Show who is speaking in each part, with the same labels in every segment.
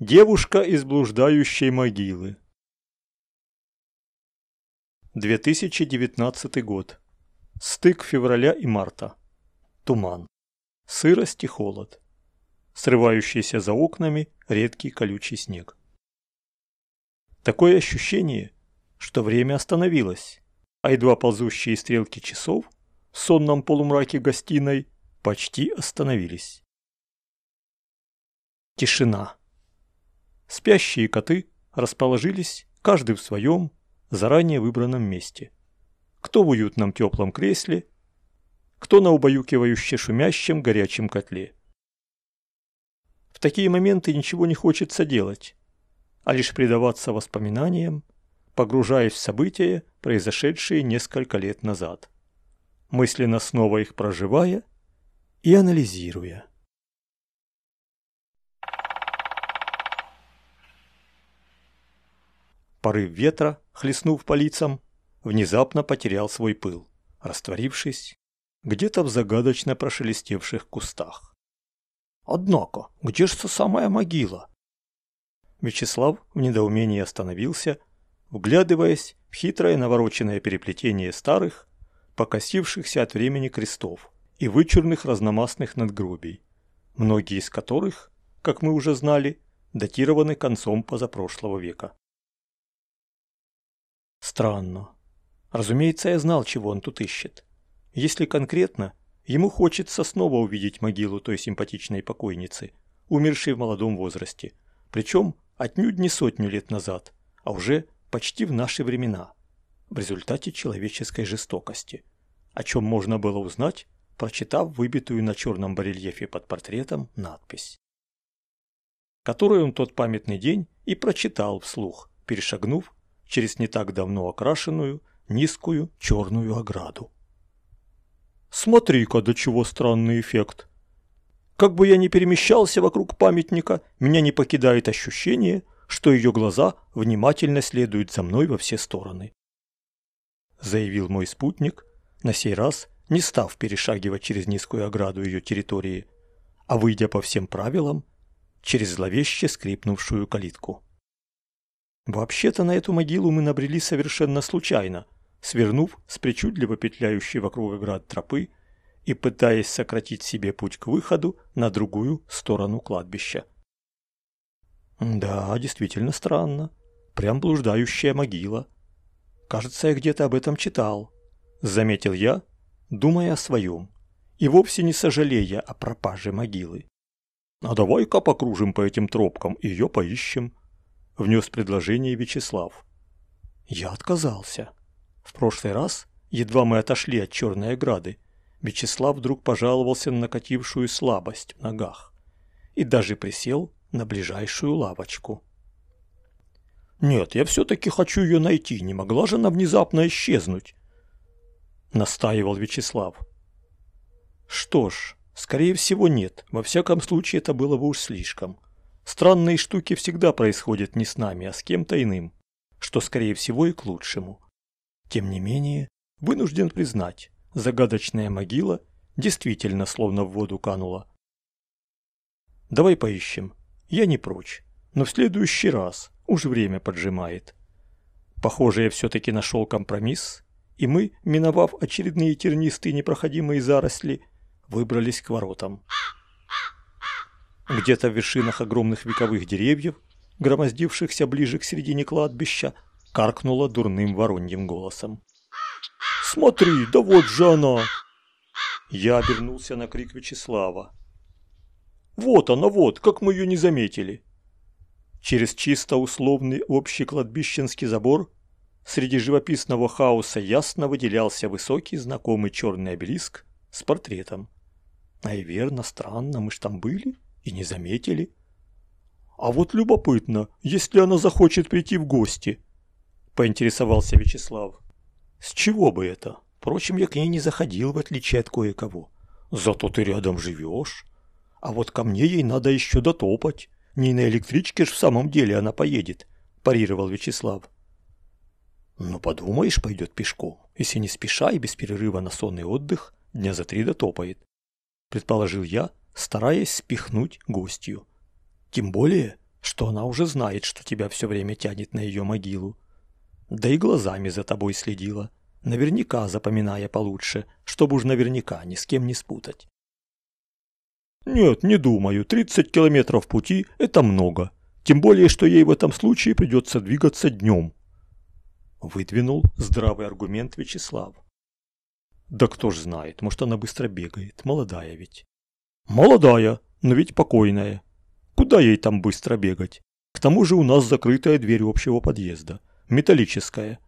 Speaker 1: Девушка из блуждающей могилы. 2019 год. Стык февраля и марта. Туман. Сырость и холод. Срывающийся за окнами редкий колючий снег. Такое ощущение, что время остановилось, а едва ползущие стрелки часов в сонном полумраке гостиной почти остановились. Тишина. Спящие коты расположились, каждый в своем, заранее выбранном месте. Кто в уютном теплом кресле, кто на убаюкивающе шумящем горячем котле. В такие моменты ничего не хочется делать, а лишь предаваться воспоминаниям, погружаясь в события, произошедшие несколько лет назад, мысленно снова их проживая и анализируя. Порыв ветра, хлестнув по лицам, внезапно потерял свой пыл, растворившись где-то в загадочно прошелестевших кустах. «Однако, где же самая могила?» Вячеслав в недоумении остановился, вглядываясь в хитрое навороченное переплетение старых, покосившихся от времени крестов и вычурных разномастных надгробий, многие из которых, как мы уже знали, датированы концом позапрошлого века. Странно. Разумеется, я знал, чего он тут ищет. Если конкретно, ему хочется снова увидеть могилу той симпатичной покойницы, умершей в молодом возрасте. Причем отнюдь не сотню лет назад, а уже почти в наши времена. В результате человеческой жестокости. О чем можно было узнать, прочитав выбитую на черном барельефе под портретом надпись. Которую он тот памятный день и прочитал вслух, перешагнув через не так давно окрашенную низкую черную ограду. Смотри-ка, до чего странный эффект. Как бы я ни перемещался вокруг памятника, меня не покидает ощущение, что ее глаза внимательно следуют за мной во все стороны. Заявил мой спутник, на сей раз не став перешагивать через низкую ограду ее территории, а выйдя по всем правилам через зловеще скрипнувшую калитку. Вообще-то на эту могилу мы набрели совершенно случайно, свернув с причудливо петляющей вокруг оград тропы и пытаясь сократить себе путь к выходу на другую сторону кладбища. Да, действительно странно. Прям блуждающая могила. Кажется, я где-то об этом читал. Заметил я, думая о своем, и вовсе не сожалея о пропаже могилы. А давай-ка покружим по этим тропкам и ее поищем, внес предложение Вячеслав. Я отказался. В прошлый раз, едва мы отошли от Черной ограды, Вячеслав вдруг пожаловался на накатившую слабость в ногах и даже присел на ближайшую лавочку. «Нет, я все-таки хочу ее найти, не могла же она внезапно исчезнуть», – настаивал Вячеслав. «Что ж, скорее всего нет, во всяком случае это было бы уж слишком», Странные штуки всегда происходят не с нами, а с кем-то иным, что, скорее всего, и к лучшему. Тем не менее, вынужден признать, загадочная могила действительно словно в воду канула. Давай поищем. Я не прочь, но в следующий раз уж время поджимает. Похоже, я все-таки нашел компромисс, и мы, миновав очередные тернистые непроходимые заросли, выбрались к воротам. Где-то в вершинах огромных вековых деревьев, громоздившихся ближе к середине кладбища, каркнула дурным вороньим голосом. «Смотри, да вот же она!» Я обернулся на крик Вячеслава. «Вот она, вот, как мы ее не заметили!» Через чисто условный общий кладбищенский забор среди живописного хаоса ясно выделялся высокий знакомый черный обелиск с портретом. «А и верно, странно, мы ж там были!» и не заметили. А вот любопытно, если она захочет прийти в гости, поинтересовался Вячеслав. С чего бы это? Впрочем, я к ней не заходил, в отличие от кое-кого. Зато ты рядом живешь. А вот ко мне ей надо еще дотопать. Не на электричке ж в самом деле она поедет, парировал Вячеслав. Ну, подумаешь, пойдет пешком. Если не спеша и без перерыва на сонный отдых, дня за три дотопает. Предположил я, стараясь спихнуть гостью. Тем более, что она уже знает, что тебя все время тянет на ее могилу. Да и глазами за тобой следила, наверняка запоминая получше, чтобы уж наверняка ни с кем не спутать. «Нет, не думаю, 30 километров пути – это много, тем более, что ей в этом случае придется двигаться днем», – выдвинул здравый аргумент Вячеслав. «Да кто ж знает, может, она быстро бегает, молодая ведь». Молодая, но ведь покойная. Куда ей там быстро бегать? К тому же у нас закрытая дверь общего подъезда, металлическая.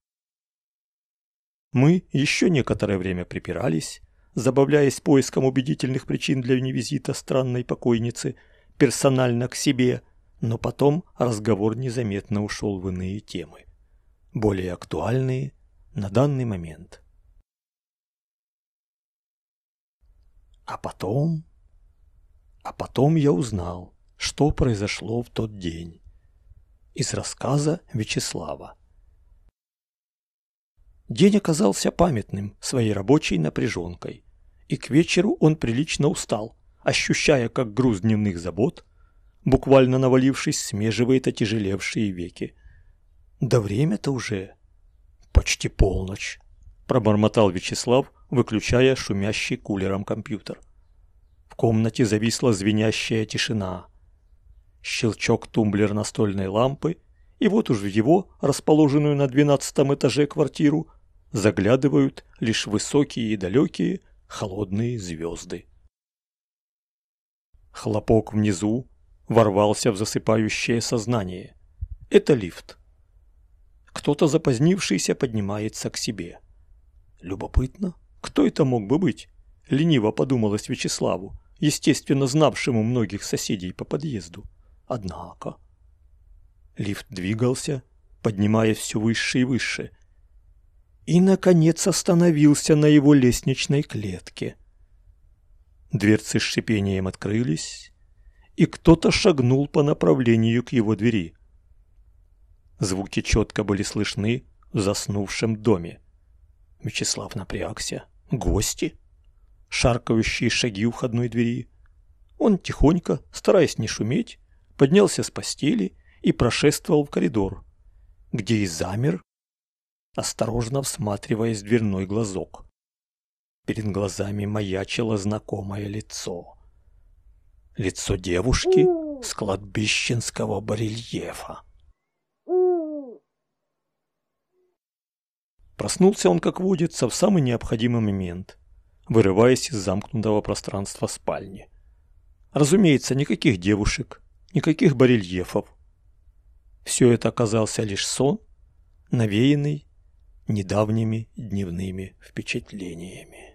Speaker 1: Мы еще некоторое время припирались, забавляясь поиском убедительных причин для невизита странной покойницы персонально к себе, но потом разговор незаметно ушел в иные темы, более актуальные на данный момент. А потом... А потом я узнал, что произошло в тот день. Из рассказа Вячеслава. День оказался памятным своей рабочей напряженкой, и к вечеру он прилично устал, ощущая, как груз дневных забот, буквально навалившись, смеживает отяжелевшие веки. «Да время-то уже...» «Почти полночь», – пробормотал Вячеслав, выключая шумящий кулером компьютер. – комнате зависла звенящая тишина. Щелчок тумблер настольной лампы, и вот уж в его, расположенную на двенадцатом этаже квартиру, заглядывают лишь высокие и далекие холодные звезды. Хлопок внизу ворвался в засыпающее сознание. Это лифт. Кто-то запозднившийся поднимается к себе. Любопытно, кто это мог бы быть? Лениво подумалось Вячеславу естественно, знавшему многих соседей по подъезду. Однако... Лифт двигался, поднимаясь все выше и выше. И, наконец, остановился на его лестничной клетке. Дверцы с шипением открылись, и кто-то шагнул по направлению к его двери. Звуки четко были слышны в заснувшем доме. Вячеслав напрягся. «Гости?» шаркающие шаги у входной двери. Он тихонько, стараясь не шуметь, поднялся с постели и прошествовал в коридор, где и замер, осторожно всматриваясь в дверной глазок. Перед глазами маячило знакомое лицо. Лицо девушки с кладбищенского барельефа. Проснулся он, как водится, в самый необходимый момент – вырываясь из замкнутого пространства спальни. Разумеется, никаких девушек, никаких барельефов. Все это оказался лишь сон, навеянный недавними дневными впечатлениями.